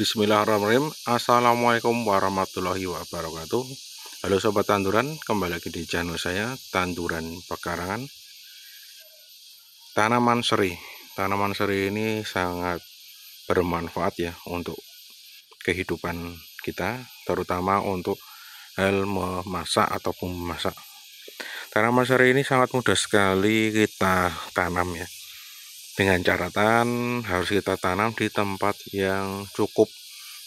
Bismillahirrahmanirrahim Assalamualaikum warahmatullahi wabarakatuh Halo Sobat Tanduran Kembali lagi di channel saya Tanduran Pekarangan Tanaman seri Tanaman seri ini sangat bermanfaat ya Untuk kehidupan kita Terutama untuk hal memasak ataupun memasak Tanaman seri ini sangat mudah sekali kita tanam ya dengan catatan harus kita tanam di tempat yang cukup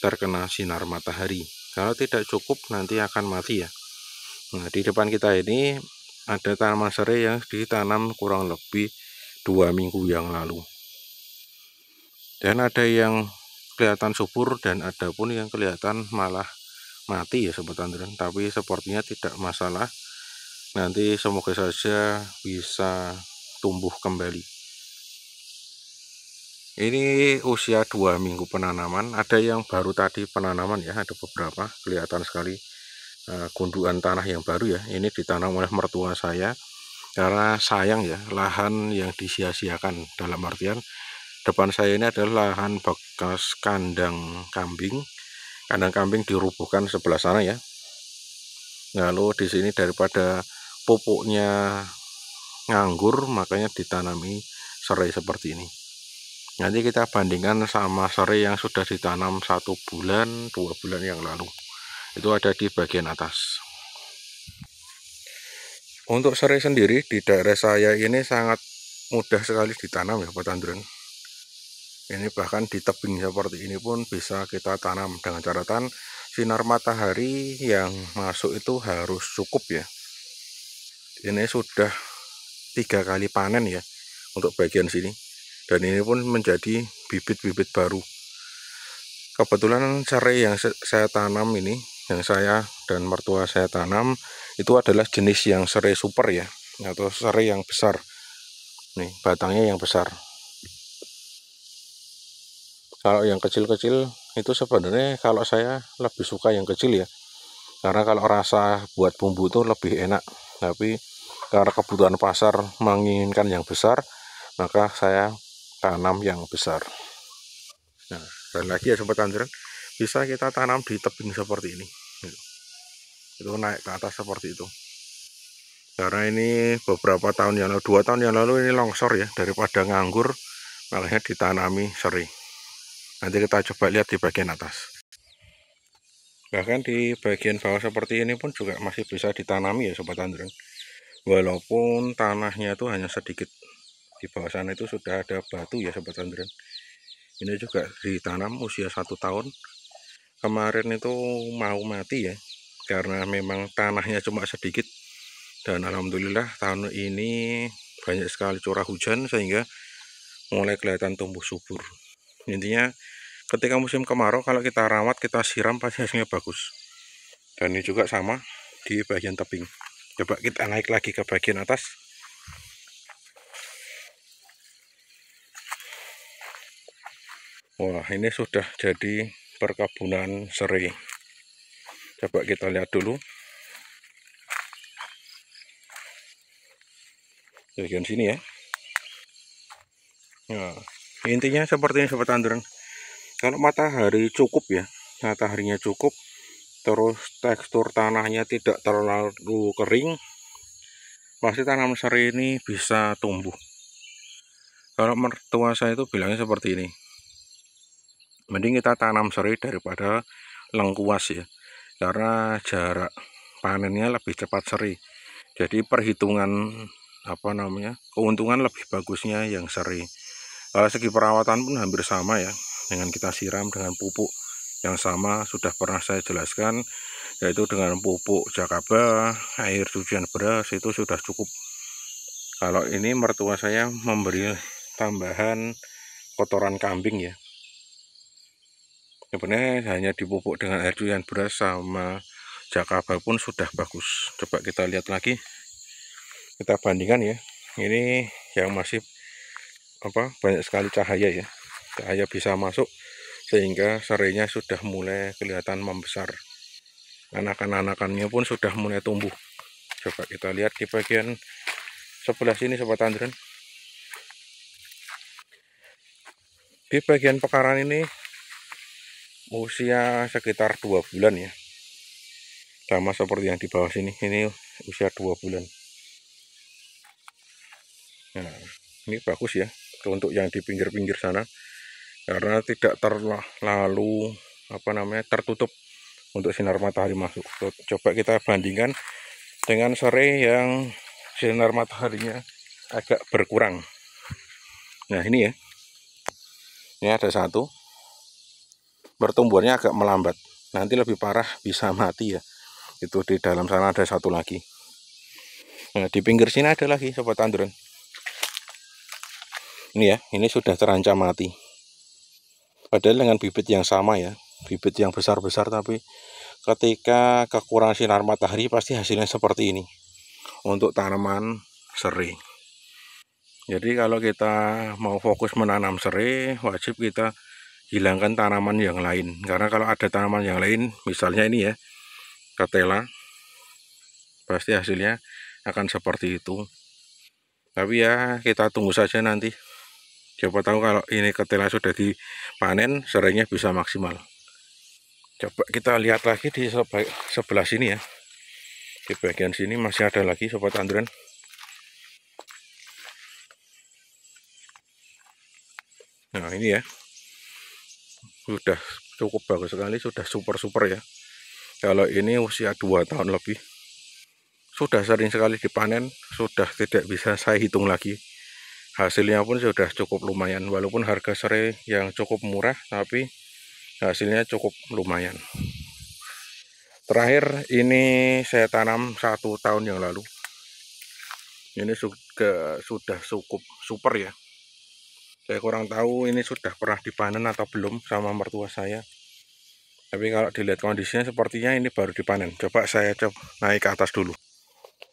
terkena sinar matahari kalau tidak cukup nanti akan mati ya nah di depan kita ini ada tanaman serai yang ditanam kurang lebih dua minggu yang lalu dan ada yang kelihatan subur dan ada pun yang kelihatan malah mati ya sobat tandren tapi sepertinya tidak masalah nanti semoga saja bisa tumbuh kembali ini usia dua minggu penanaman ada yang baru tadi penanaman ya ada beberapa kelihatan sekali uh, tanah yang baru ya ini ditanam oleh mertua saya karena sayang ya lahan yang disia-siakan dalam artian depan saya ini adalah lahan bekas kandang kambing kandang kambing dirubuhkan sebelah sana ya lalu di sini daripada pupuknya nganggur makanya ditanami serai seperti ini nanti kita bandingkan sama serai yang sudah ditanam satu bulan dua bulan yang lalu itu ada di bagian atas untuk serai sendiri di daerah saya ini sangat mudah sekali ditanam ya Pak Tandron ini bahkan di tebing seperti ini pun bisa kita tanam dengan catatan sinar matahari yang masuk itu harus cukup ya ini sudah tiga kali panen ya untuk bagian sini dan ini pun menjadi bibit-bibit baru kebetulan serai yang saya tanam ini yang saya dan mertua saya tanam itu adalah jenis yang serai super ya atau serai yang besar nih batangnya yang besar kalau yang kecil-kecil itu sebenarnya kalau saya lebih suka yang kecil ya karena kalau rasa buat bumbu itu lebih enak tapi karena kebutuhan pasar menginginkan yang besar maka saya tanam yang besar nah dan lagi ya sobat anjuran, bisa kita tanam di tebing seperti ini gitu. itu naik ke atas seperti itu karena ini beberapa tahun yang lalu dua tahun yang lalu ini longsor ya daripada nganggur makanya ditanami seri nanti kita coba lihat di bagian atas bahkan di bagian bawah seperti ini pun juga masih bisa ditanami ya sobat anjuran. walaupun tanahnya itu hanya sedikit di bawah sana itu sudah ada batu ya sobat Andren ini juga ditanam usia satu tahun kemarin itu mau mati ya karena memang tanahnya cuma sedikit dan alhamdulillah tahun ini banyak sekali curah hujan sehingga mulai kelihatan tumbuh subur intinya ketika musim kemarau kalau kita rawat kita siram pasti hasilnya bagus dan ini juga sama di bagian tebing coba kita naik lagi ke bagian atas Wah ini sudah jadi perkebunan seri coba kita lihat dulu bagian sini ya nah, intinya seperti ini sobat tanduran kalau matahari cukup ya mataharinya cukup terus tekstur tanahnya tidak terlalu kering pasti tanam seri ini bisa tumbuh kalau mertua saya itu bilangnya seperti ini mending kita tanam seri daripada lengkuas ya karena jarak panennya lebih cepat seri jadi perhitungan apa namanya keuntungan lebih bagusnya yang seri kalau segi perawatan pun hampir sama ya dengan kita siram dengan pupuk yang sama sudah pernah saya jelaskan yaitu dengan pupuk jakaba air cucian beras itu sudah cukup kalau ini mertua saya memberi tambahan kotoran kambing ya sebenarnya hanya dipupuk dengan air cucian beras sama jakabal pun sudah bagus coba kita lihat lagi kita bandingkan ya ini yang masih apa banyak sekali cahaya ya cahaya bisa masuk sehingga serainya sudah mulai kelihatan membesar anakan-anakannya pun sudah mulai tumbuh coba kita lihat di bagian sebelah sini sobat tandren di bagian pekaran ini usia sekitar dua bulan ya sama seperti yang di bawah sini ini usia dua bulan nah ini bagus ya untuk yang di pinggir-pinggir sana karena tidak terlalu apa namanya tertutup untuk sinar matahari masuk coba kita bandingkan dengan sore yang sinar mataharinya agak berkurang nah ini ya ini ada satu pertumbuhannya agak melambat nanti lebih parah bisa mati ya itu di dalam sana ada satu lagi nah di pinggir sini ada lagi sobat tanduran ini ya ini sudah terancam mati padahal dengan bibit yang sama ya bibit yang besar-besar tapi ketika kekurangan sinar matahari pasti hasilnya seperti ini untuk tanaman serai. jadi kalau kita mau fokus menanam serai wajib kita hilangkan tanaman yang lain karena kalau ada tanaman yang lain misalnya ini ya ketela pasti hasilnya akan seperti itu tapi ya kita tunggu saja nanti siapa tahu kalau ini ketela sudah dipanen seringnya bisa maksimal coba kita lihat lagi di sebelah sini ya di bagian sini masih ada lagi sobat andren nah ini ya sudah cukup bagus sekali sudah super-super ya kalau ini usia 2 tahun lebih sudah sering sekali dipanen sudah tidak bisa saya hitung lagi hasilnya pun sudah cukup lumayan walaupun harga serai yang cukup murah tapi hasilnya cukup lumayan terakhir ini saya tanam satu tahun yang lalu ini sudah, sudah cukup super ya saya kurang tahu ini sudah pernah dipanen atau belum sama mertua saya tapi kalau dilihat kondisinya sepertinya ini baru dipanen coba saya coba naik ke atas dulu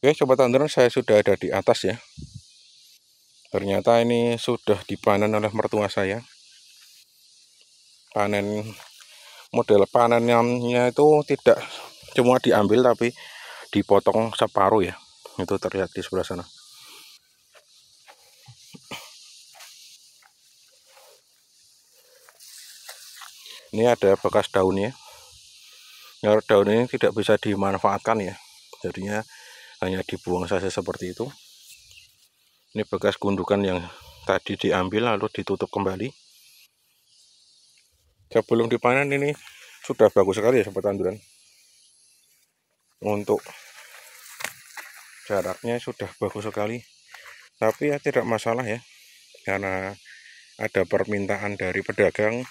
oke coba teman saya sudah ada di atas ya ternyata ini sudah dipanen oleh mertua saya panen model panennya itu tidak cuma diambil tapi dipotong separuh ya itu terlihat di sebelah sana ini ada bekas daunnya ya daun ini tidak bisa dimanfaatkan ya jadinya hanya dibuang saja seperti itu ini bekas gundukan yang tadi diambil lalu ditutup kembali sebelum dipanen ini sudah bagus sekali ya sobat tanduran untuk jaraknya sudah bagus sekali tapi ya tidak masalah ya karena ada permintaan dari pedagang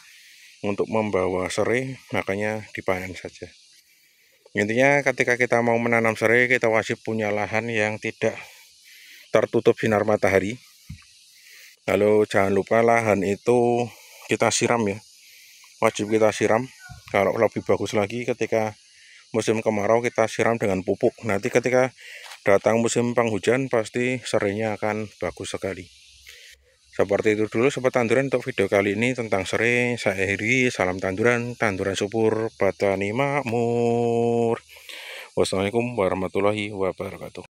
untuk membawa serai makanya dipanen saja intinya ketika kita mau menanam serai kita wajib punya lahan yang tidak tertutup sinar matahari lalu jangan lupa lahan itu kita siram ya wajib kita siram kalau lebih bagus lagi ketika musim kemarau kita siram dengan pupuk nanti ketika datang musim penghujan pasti serainya akan bagus sekali seperti itu dulu sobat tanduran untuk video kali ini tentang serai, saya Heri, salam tanduran, tanduran subur, batani makmur. Wassalamualaikum warahmatullahi wabarakatuh.